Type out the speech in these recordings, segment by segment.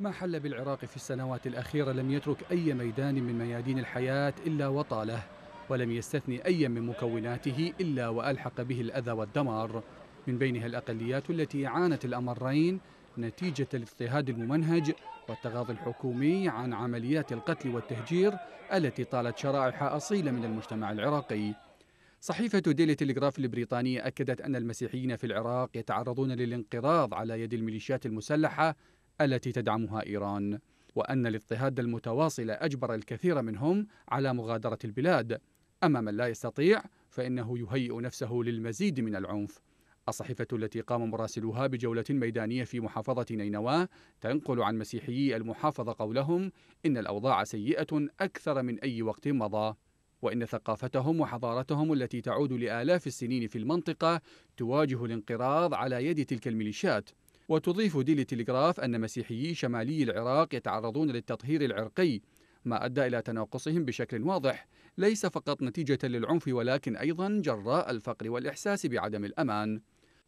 ما حل بالعراق في السنوات الأخيرة لم يترك أي ميدان من ميادين الحياة إلا وطاله ولم يستثني أي من مكوناته إلا وألحق به الأذى والدمار من بينها الأقليات التي عانت الأمرين نتيجة الاضطهاد الممنهج والتغاضي الحكومي عن عمليات القتل والتهجير التي طالت شرائح أصيلة من المجتمع العراقي صحيفة ديلي تلغراف البريطانية أكدت أن المسيحيين في العراق يتعرضون للانقراض على يد الميليشيات المسلحة التي تدعمها إيران وأن الاضطهاد المتواصل أجبر الكثير منهم على مغادرة البلاد أما من لا يستطيع فإنه يهيئ نفسه للمزيد من العنف الصحيفة التي قام مراسلوها بجولة ميدانية في محافظة نينوى تنقل عن مسيحيي المحافظة قولهم إن الأوضاع سيئة أكثر من أي وقت مضى وإن ثقافتهم وحضارتهم التي تعود لآلاف السنين في المنطقة تواجه الانقراض على يد تلك الميليشيات وتضيف ديلي تلغراف أن مسيحيي شمالي العراق يتعرضون للتطهير العرقي ما أدى إلى تناقصهم بشكل واضح ليس فقط نتيجة للعنف ولكن أيضا جراء الفقر والإحساس بعدم الأمان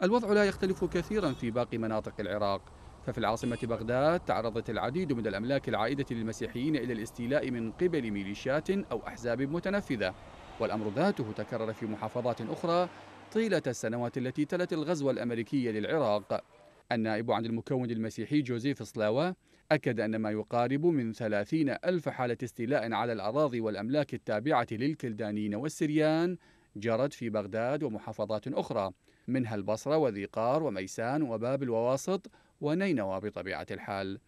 الوضع لا يختلف كثيرا في باقي مناطق العراق ففي العاصمة بغداد تعرضت العديد من الأملاك العائدة للمسيحيين إلى الاستيلاء من قبل ميليشيات أو أحزاب متنفذة والأمر ذاته تكرر في محافظات أخرى طيلة السنوات التي تلت الغزو الأمريكي للعراق النائب عن المكون المسيحي جوزيف سلاوا أكد أن ما يقارب من 30 ألف حالة استيلاء على الأراضي والأملاك التابعة للكلدانيين والسريان جرت في بغداد ومحافظات أخرى منها البصرة وذيقار وميسان وبابل وواسط ونينوى بطبيعة الحال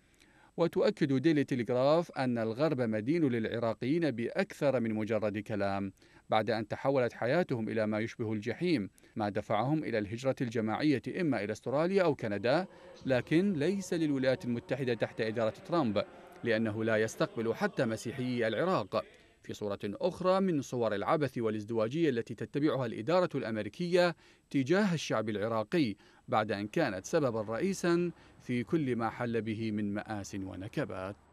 وتؤكد ديلي تلغراف أن الغرب مدين للعراقيين بأكثر من مجرد كلام بعد أن تحولت حياتهم إلى ما يشبه الجحيم ما دفعهم إلى الهجرة الجماعية إما إلى استراليا أو كندا لكن ليس للولايات المتحدة تحت إدارة ترامب لأنه لا يستقبل حتى مسيحيي العراق في صورة أخرى من صور العبث والازدواجية التي تتبعها الإدارة الأمريكية تجاه الشعب العراقي بعد أن كانت سببا رئيسا في كل ما حل به من مآس ونكبات